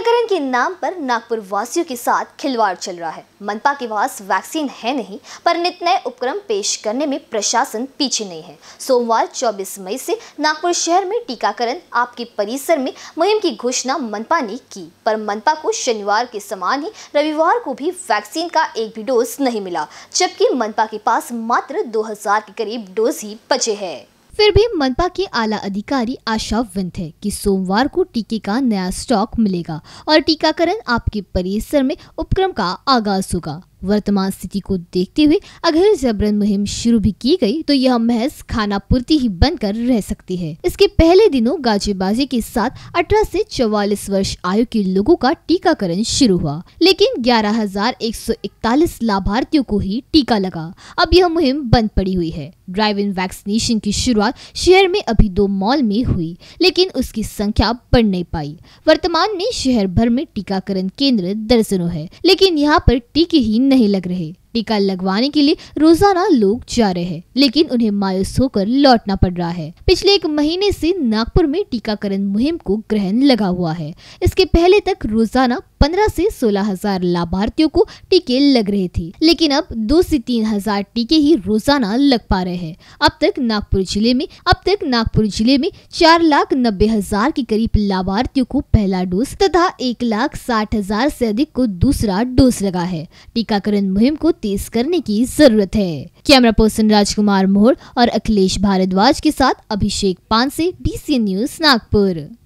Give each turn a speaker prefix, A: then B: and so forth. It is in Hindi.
A: टीकाकरण के नाम पर नागपुर वासियों के साथ खिलवाड़ चल रहा है मनपा के पास वैक्सीन है नहीं पर नित नए उपक्रम पेश करने में प्रशासन पीछे नहीं है सोमवार 24 मई से नागपुर शहर में टीकाकरण आपके परिसर में मुहिम की घोषणा मनपा ने की पर मनपा को शनिवार के समान ही रविवार को भी वैक्सीन का एक भी डोज नहीं मिला जबकि मनपा के पास मात्र दो के करीब डोज ही बचे हैं फिर भी मनपा के आला अधिकारी आशावंत है कि सोमवार को टीके का नया स्टॉक मिलेगा और टीकाकरण आपके परिसर में उपक्रम का आगाज होगा वर्तमान स्थिति को देखते हुए अगर जबरन मुहिम शुरू भी की गई तो यह महज खानापूर्ति ही बनकर रह सकती है इसके पहले दिनों गाजेबाजी के साथ 18 से 44 वर्ष आयु के लोगों का टीकाकरण शुरू हुआ लेकिन 11,141 लाभार्थियों को ही टीका लगा अब यह मुहिम बंद पड़ी हुई है ड्राइव इन वैक्सीनेशन की शुरुआत शहर में अभी दो मॉल में हुई लेकिन उसकी संख्या बढ़ नहीं पाई वर्तमान में शहर भर में टीकाकरण केंद्र दर्जनों है लेकिन यहाँ पर टीके ही नहीं लग रहे टीका लगवाने के लिए रोजाना लोग जा रहे हैं लेकिन उन्हें मायूस होकर लौटना पड़ रहा है पिछले एक महीने से नागपुर में टीकाकरण मुहिम को ग्रहण लगा हुआ है इसके पहले तक रोजाना पंद्रह से सोलह हजार लाभार्थियों को टीके लग रहे थे लेकिन अब दो से तीन हजार टीके ही रोजाना लग पा रहे हैं अब तक नागपुर जिले में अब तक नागपुर जिले में चार लाख नब्बे हजार के करीब लाभार्थियों को पहला डोज तथा एक लाख साठ हजार से अधिक को दूसरा डोज लगा है टीकाकरण मुहिम को तेज करने की जरूरत है कैमरा पर्सन राजकुमार मोहर और अखिलेश भारद्वाज के साथ अभिषेक पानसे बी न्यूज नागपुर